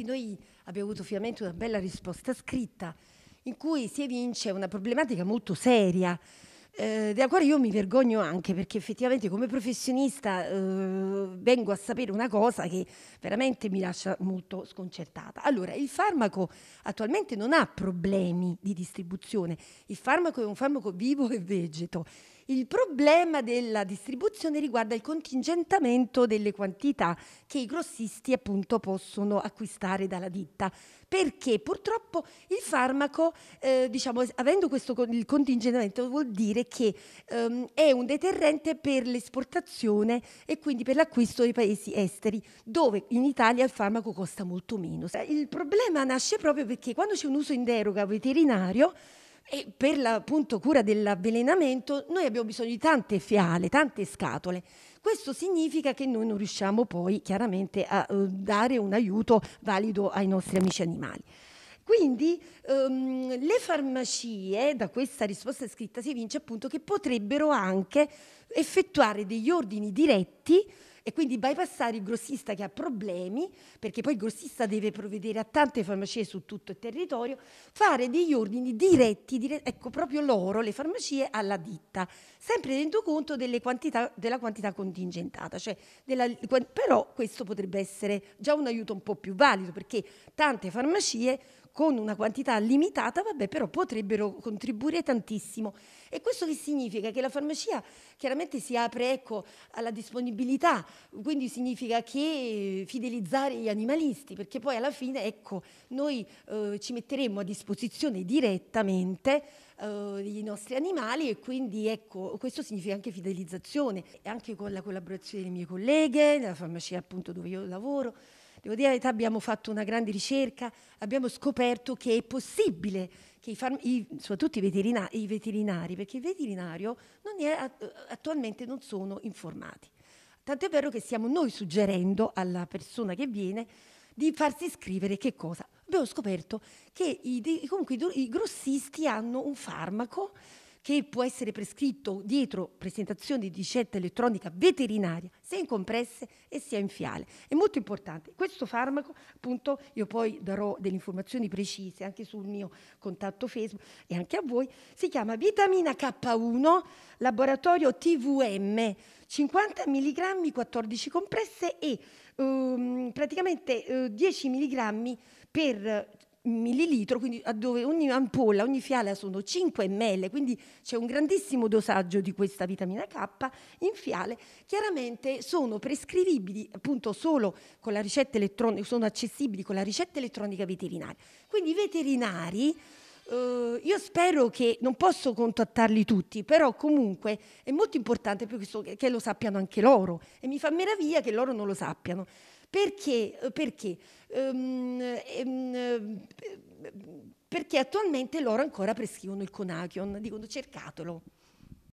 Quindi noi abbiamo avuto finalmente una bella risposta scritta in cui si evince una problematica molto seria, eh, della quale io mi vergogno anche perché effettivamente come professionista eh, vengo a sapere una cosa che veramente mi lascia molto sconcertata. Allora, il farmaco attualmente non ha problemi di distribuzione, il farmaco è un farmaco vivo e vegeto il problema della distribuzione riguarda il contingentamento delle quantità che i grossisti appunto possono acquistare dalla ditta, perché purtroppo il farmaco, eh, diciamo, avendo questo il contingentamento vuol dire che ehm, è un deterrente per l'esportazione e quindi per l'acquisto dei paesi esteri, dove in Italia il farmaco costa molto meno. Il problema nasce proprio perché quando c'è un uso in deroga veterinario, e per l'appunto cura dell'avvelenamento noi abbiamo bisogno di tante fiale, tante scatole. Questo significa che noi non riusciamo poi chiaramente a eh, dare un aiuto valido ai nostri amici animali. Quindi ehm, le farmacie, da questa risposta scritta si evince appunto che potrebbero anche effettuare degli ordini diretti e quindi bypassare il grossista che ha problemi, perché poi il grossista deve provvedere a tante farmacie su tutto il territorio, fare degli ordini diretti, dire, ecco proprio loro, le farmacie, alla ditta, sempre tenendo conto quantità, della quantità contingentata. Cioè della, però questo potrebbe essere già un aiuto un po' più valido, perché tante farmacie con una quantità limitata, vabbè, però potrebbero contribuire tantissimo. E questo che significa? Che la farmacia chiaramente si apre ecco, alla disponibilità, quindi significa che eh, fidelizzare gli animalisti, perché poi alla fine ecco, noi eh, ci metteremo a disposizione direttamente eh, i nostri animali e quindi ecco, questo significa anche fidelizzazione, anche con la collaborazione delle mie colleghe, nella farmacia appunto dove io lavoro. Devo dire la abbiamo fatto una grande ricerca, abbiamo scoperto che è possibile che i, farm- soprattutto i, veterina- i, veterinari, perché il veterinario non è, attualmente non sono informati. Tanto è vero che stiamo noi suggerendo alla persona che viene di farsi scrivere che cosa? Abbiamo scoperto che i, comunque i grossisti hanno un farmaco che può essere prescritto dietro presentazione di ricetta elettronica veterinaria, sia in compresse e sia in fiale. È molto importante. Questo farmaco, appunto, io poi darò delle informazioni precise anche sul mio contatto Facebook e anche a voi, si chiama vitamina K1, laboratorio TVM, 50 mg, 14 compresse e um, praticamente uh, 10 mg per millilitro, quindi dove ogni ampolla, ogni fiala sono 5 ml, quindi c'è un grandissimo dosaggio di questa vitamina K in fiale, chiaramente sono prescrivibili appunto solo con la ricetta elettronica, sono accessibili con la ricetta elettronica veterinaria. Quindi i veterinari Uh, io spero che non posso contattarli tutti, però comunque è molto importante che lo sappiano anche loro e mi fa meraviglia che loro non lo sappiano. Perché? Eh, perché? Um, um, perché attualmente loro ancora prescrivono il Conakion, dicono cercatelo.